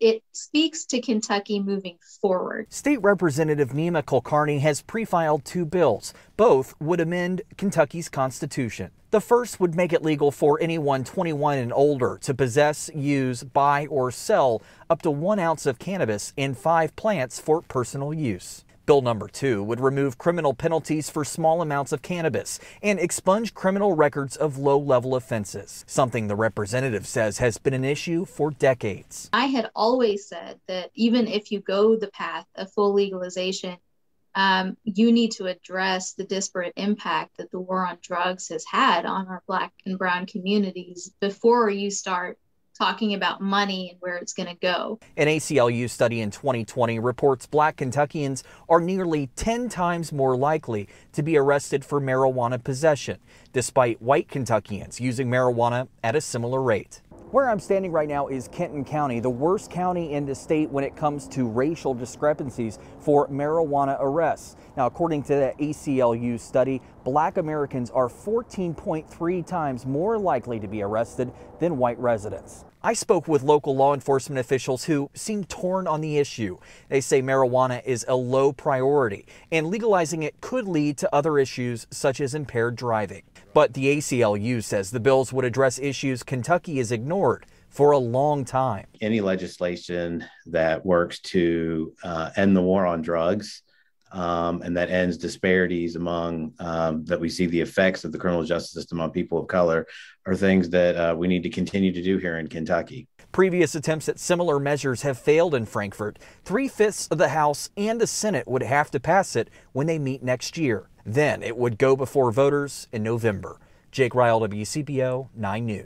it speaks to Kentucky moving forward. State Representative Nima Kulkarni has pre-filed two bills. Both would amend Kentucky's constitution. The first would make it legal for anyone 21 and older to possess, use, buy, or sell up to one ounce of cannabis and five plants for personal use. Bill number two would remove criminal penalties for small amounts of cannabis and expunge criminal records of low level offenses, something the representative says has been an issue for decades. I had always said that even if you go the path of full legalization, um, you need to address the disparate impact that the war on drugs has had on our Black and Brown communities before you start talking about money and where it's going to go. An ACLU study in 2020 reports black Kentuckians are nearly 10 times more likely to be arrested for marijuana possession, despite white Kentuckians using marijuana at a similar rate. Where I'm standing right now is Kenton County, the worst county in the state when it comes to racial discrepancies for marijuana arrests. Now, according to the ACLU study, black Americans are 14.3 times more likely to be arrested than white residents. I spoke with local law enforcement officials who seem torn on the issue. They say marijuana is a low priority, and legalizing it could lead to other issues such as impaired driving. But the ACLU says the bills would address issues Kentucky has ignored for a long time. Any legislation that works to uh, end the war on drugs um, and that ends disparities among um, that we see the effects of the criminal justice system on people of color are things that uh, we need to continue to do here in Kentucky. Previous attempts at similar measures have failed in Frankfurt. Three fifths of the House and the Senate would have to pass it when they meet next year. Then it would go before voters in November. Jake Ryle, WCPO 9 News.